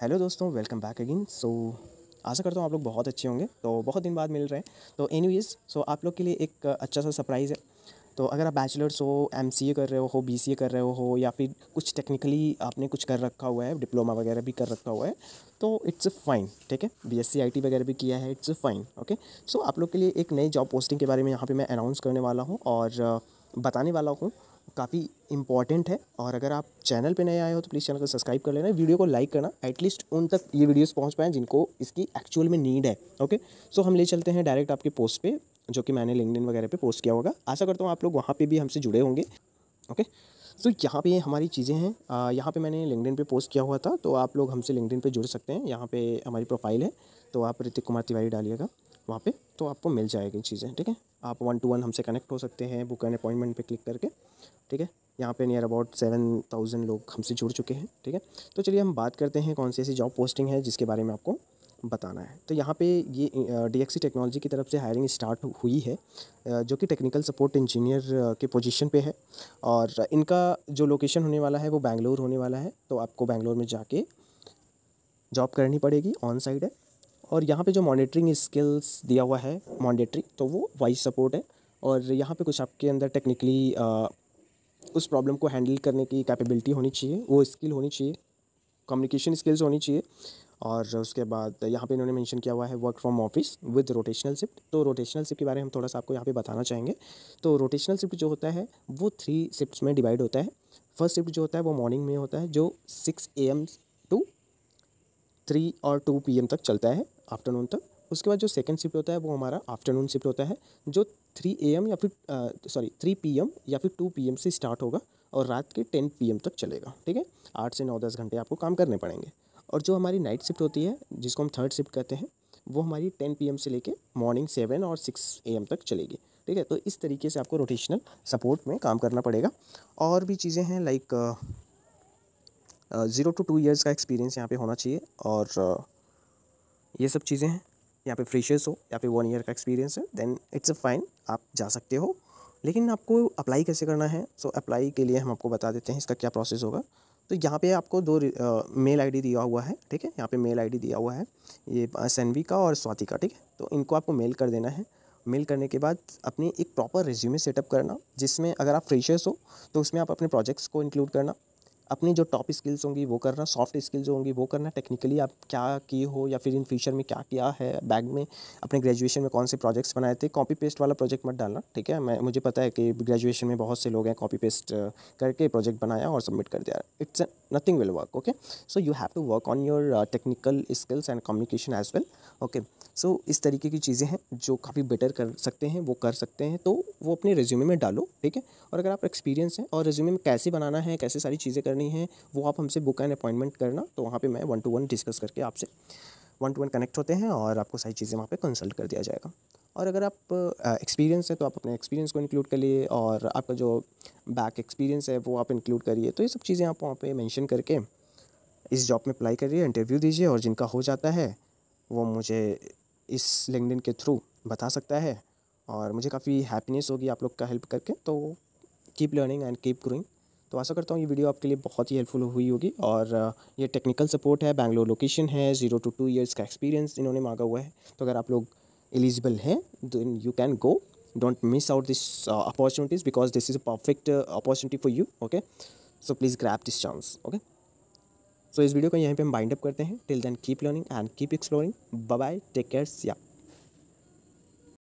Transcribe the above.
hello दोस्तों welcome back again so आशा करता हूँ आप लोग बहुत अच्छे होंगे तो बहुत दिन बाद मिल रहे हैं तो एनी सो आप लोग के लिए एक अच्छा सा सरप्राइज़ है तो अगर आप बैचलर्स हो एम कर रहे हो बी सी कर रहे हो या फिर कुछ टेक्निकली आपने कुछ कर रखा हुआ है डिप्लोमा वगैरह भी कर रखा हुआ है तो इट्स फाइन ठीक है बी एस वगैरह भी किया है इट्स फाइन ओके सो आप लोग के लिए एक नई जॉब पोस्टिंग के बारे में यहाँ पर मैं अनाउंस करने वाला हूँ और बताने वाला हूँ काफ़ी इंपॉर्टेंट है और अगर आप चैनल पे नए आए हो तो प्लीज़ चैनल को सब्सक्राइब कर लेना वीडियो को लाइक करना एटलीस्ट उन तक ये वीडियोस पहुंच पाएँ जिनको इसकी एक्चुअल में नीड है ओके सो हम ले चलते हैं डायरेक्ट आपके पोस्ट पे जो कि मैंने लिंकडिन वगैरह पे पोस्ट किया होगा आशा करता हूँ आप लोग वहाँ पर भी हमसे जुड़े होंगे ओके सो so, यहाँ पे हमारी चीज़ें हैं यहाँ पे मैंने लिंकडिन पे पोस्ट किया हुआ था तो आप लोग हमसे लिंकडिन पे जुड़ सकते हैं यहाँ पे हमारी प्रोफाइल है तो आप ऋतिक कुमार तिवारी डालिएगा वहाँ पे तो आपको मिल जाएगी चीज़ें ठीक है आप वन टू वन हमसे कनेक्ट हो सकते हैं बुक एन अपॉइंटमेंट पे क्लिक करके ठीक है यहाँ पे नियर अबाउट सेवन थाउजेंड लोग हमसे जुड़ चुके हैं ठीक है तो चलिए हम बात करते हैं कौन सी ऐसी जॉब पोस्टिंग है जिसके बारे में आपको बताना है तो यहाँ पे ये डी टेक्नोलॉजी की तरफ से हायरिंग स्टार्ट हुई है जो कि टेक्निकल सपोर्ट इंजीनियर के पोजीशन पे है और इनका जो लोकेशन होने वाला है वो बैंगलोर होने वाला है तो आपको बैंगलोर में जाके जॉब करनी पड़ेगी ऑन साइड है और यहाँ पे जो मॉनिटरिंग स्किल्स दिया हुआ है मॉनिटरी तो वो वॉइस सपोर्ट है और यहाँ पे कुछ आपके अंदर टेक्निकली उस प्रॉब्लम को हैंडल करने की कैपेबिलिटी होनी चाहिए वो स्किल होनी चाहिए कम्युनिकेशन स्किल्स होनी चाहिए और उसके बाद यहाँ पे इन्होंने मेंशन किया हुआ है work from office with rotational shift तो रोटेशनल शिफ्ट के बारे में हम थोड़ा सा आपको यहाँ पे बताना चाहेंगे तो रोटेशनल शिफ्ट जो होता है वो थ्री शिफ्ट में डिवाइड होता है फर्स्ट शिफ्ट जो होता है वो मॉर्निंग में होता है जो सिक्स ए एम थ्री और टू पी तक चलता है आफ्टरनून तक उसके बाद जो सेकेंड शिफ्ट होता है वो हमारा आफ्टरनून शिफ्ट होता है जो थ्री ए या फिर सॉरी थ्री पी या फिर टू पी से स्टार्ट होगा और रात के टेन पी तक चलेगा ठीक है आठ से नौ दस घंटे आपको काम करने पड़ेंगे और जो हमारी नाइट शिफ्ट होती है जिसको हम थर्ड शिफ्ट कहते हैं वो हमारी टेन पी से लेके मॉर्निंग सेवन और सिक्स ए तक चलेगी ठीक है तो इस तरीके से आपको रोटेशनल सपोर्ट में काम करना पड़ेगा और भी चीज़ें हैं like zero to two years का एक्सपीरियंस यहाँ पे होना चाहिए और uh, ये सब चीज़ें हैं यहाँ पे फ्रेशर्स हो या फिर वन ईयर का एक्सपीरियंस है देन इट्स अ फाइन आप जा सकते हो लेकिन आपको अप्लाई कैसे करना है सो so, अप्लाई के लिए हम आपको बता देते हैं इसका क्या प्रोसेस होगा तो यहाँ पे आपको दो मेल आईडी दिया हुआ है ठीक है यहाँ पे मेल आईडी दिया हुआ है ये एस का और स्वाति का ठीक है तो इनको आपको मेल कर देना है मेल करने के बाद अपनी एक प्रॉपर रिज्यूमे सेटअप करना जिसमें अगर आप फ्रेशर्स हो तो उसमें आप अपने प्रोजेक्ट्स को इंक्लूड करना अपनी जो टॉप स्किल्स होंगी वो करना सॉफ्ट स्किल्स होंगी वो करना टेक्निकली आप क्या किए हो या फिर इन फ्यूचर में क्या किया है बैग में अपने ग्रेजुएशन में कौन से प्रोजेक्ट्स बनाए थे कॉपी पेस्ट वाला प्रोजेक्ट मत डालना ठीक है मैं मुझे पता है कि ग्रेजुएशन में बहुत से लोग हैं कॉपी पेस्ट करके प्रोजेक्ट बनाया और सबमिट कर दिया it's nothing will work okay so you have to work on your uh, technical skills and communication as well okay so so, इस तरीके की चीज़ें हैं जो काफ़ी बेटर कर सकते हैं वो कर सकते हैं तो वो अपने रेज्यूमे में डालो ठीक है और अगर आप एक्सपीरियंस हैं और रेज्यूमे में कैसे बनाना है कैसे सारी चीज़ें करनी हैं वो आप हमसे बुक एंड अपॉइंटमेंट करना तो वहाँ पे मैं वन टू वन डिस्कस करके आपसे वन टू वन कनेक्ट होते हैं और आपको सारी चीज़ें वहाँ पे कंसल्ट कर दिया जाएगा और अगर आप एक्सपीरियंस है तो आप अपने एक्सपीरियंस को इंक्लूड कर लिए और आपका जो बैक एक्सपीरियंस है वो आप इंक्लूड करिए तो ये सब चीज़ें आप वहाँ पे मेंशन करके इस जॉब में अप्लाई करिए इंटरव्यू दीजिए और जिनका हो जाता है वो मुझे इस लिंकडिन के थ्रू बता सकता है और मुझे काफ़ी हैप्पीनेस होगी आप लोग का हेल्प करके तो keep learning and keep growing तो आशा करता हूँ ये वीडियो आपके लिए बहुत ही हेल्पफुल हुई होगी और ये टेक्निकल सपोर्ट है बैंगलोर लोकेशन है जीरो टू टू ईयर्स का एक्सपीरियंस इन्होंने मांगा हुआ है तो अगर आप लोग eligible hai then you can go don't miss out this uh, opportunities because this is a perfect uh, opportunity for you okay so please grab this chance okay so so, इस video को यहीं पे हम wind up करते हैं till then keep learning and keep exploring bye bye take care या